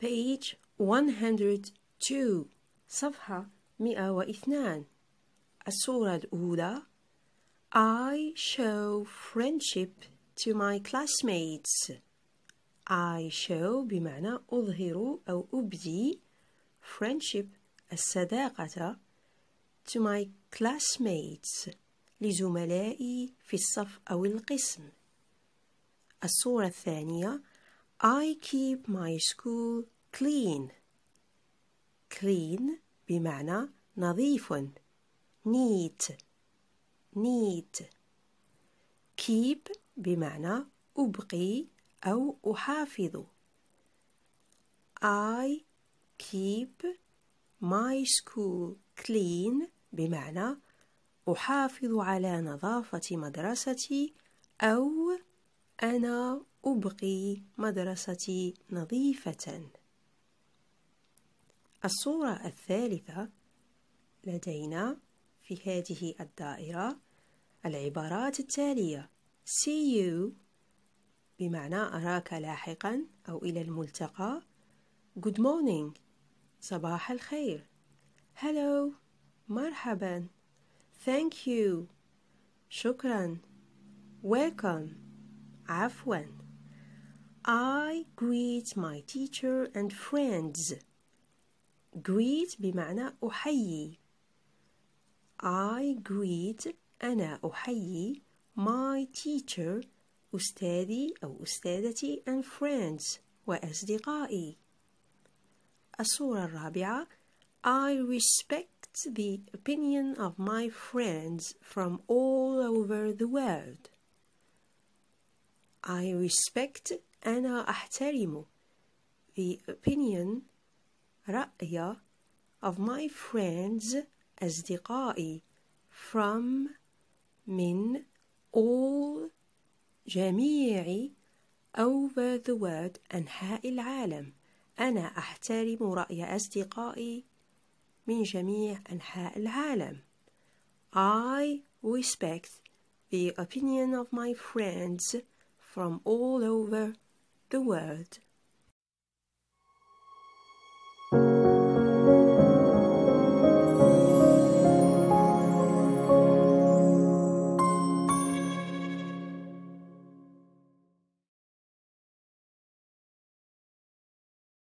page 102 صفحة 102 الصورة الأولى I show friendship to my classmates I show بمعنى أظهر أو أبدي friendship الصداقة to my classmates لزملائي في الصف أو القسم الصورة الثانية I keep my school clean. Clean بمعنى نظيف. Neat. Neat. Keep بمعنى أبقي أو أحافظ. I keep my school clean بمعنى أحافظ على نظافة مدرستي أو أنا أبقي مدرستي نظيفة الصورة الثالثة لدينا في هذه الدائرة العبارات التالية See you بمعنى أراك لاحقا أو إلى الملتقى Good morning صباح الخير Hello مرحبا Thank you شكرا Welcome عفواً I greet my teacher and friends. Greet بمعنى أحيي. I greet أنا أحيي my teacher أستاذي أو أستاذتي and friends وأصدقائي. الصورة الرابعة I respect the opinion of my friends from all over the world. I respect أنا أحترم the opinion رأي of my friends أصدقائي from من all جميع over the world أنحاء العالم أنا أحترم رأي أصدقائي من جميع أنحاء العالم I respect the opinion of my friends from all over the world